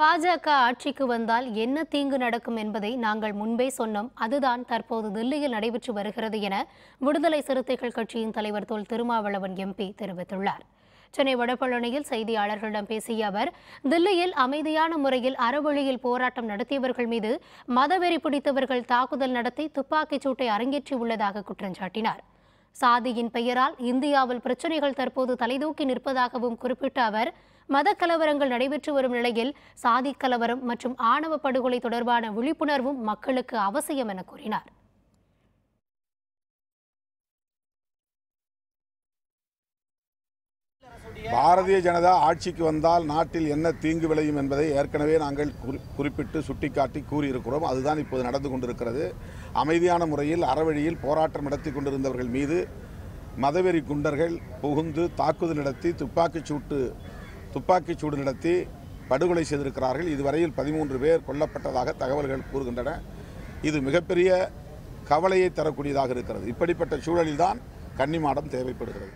பாஜக ஆட்சிக்கு வந்தால் என்ன தீங்கு நடக்கும் என்பதை நாங்கள் முன்பே சொன்னோம் அதுதான் தற்போது தில்லியில் நடைபெற்று வருகிறது என விடுதலை சிறுத்தைகள் கட்சியின் தலைவர் தோல் திருமாவளவன் எம்பி தெரிவித்துள்ளார் சென்னை வடபழனியில் செய்தியாளர்களிடம் பேசிய அவர் தில்லியில் அமைதியான முறையில் அறவழியில் போராட்டம் நடத்தியவர்கள் மீது மதவெறி பிடித்தவர்கள் தாக்குதல் நடத்தி துப்பாக்கிச் சூட்டை உள்ளதாக குற்றம் சாட்டினார் சாதியின் பெயரால் இந்தியாவில் பிரச்சினைகள் தற்போது தலைதூக்கி நிற்பதாகவும் குறிப்பிட்ட அவர் மத கலவரங்கள் நடைபெற்று வரும் நிலையில் சாதி கலவரம் மற்றும் ஆணவ படுகொலை தொடர்பான விழிப்புணர்வும் மக்களுக்கு அவசியம் என கூறினார் பாரதிய ஜனதா ஆட்சிக்கு வந்தால் நாட்டில் என்ன தீங்கு விளையும் என்பதை ஏற்கனவே நாங்கள் குறிப்பிட்டு சுட்டிக்காட்டி கூறியிருக்கிறோம் அதுதான் இப்போது நடந்து கொண்டிருக்கிறது அமைதியான முறையில் அறவழியில் போராட்டம் நடத்தி கொண்டிருந்தவர்கள் மீது மதவெறி குண்டர்கள் புகுந்து தாக்குதல் நடத்தி துப்பாக்கிச் சூட்டு துப்பாக்கிச் சூடு நடத்தி படுகொலை செய்திருக்கிறார்கள் இதுவரையில் பதிமூன்று பேர் கொல்லப்பட்டதாக தகவல்கள் கூறுகின்றன இது மிகப்பெரிய கவலையை தரக்கூடியதாக இருக்கிறது இப்படிப்பட்ட சூழலில்தான் கன்னிமாடம் தேவைப்படுகிறது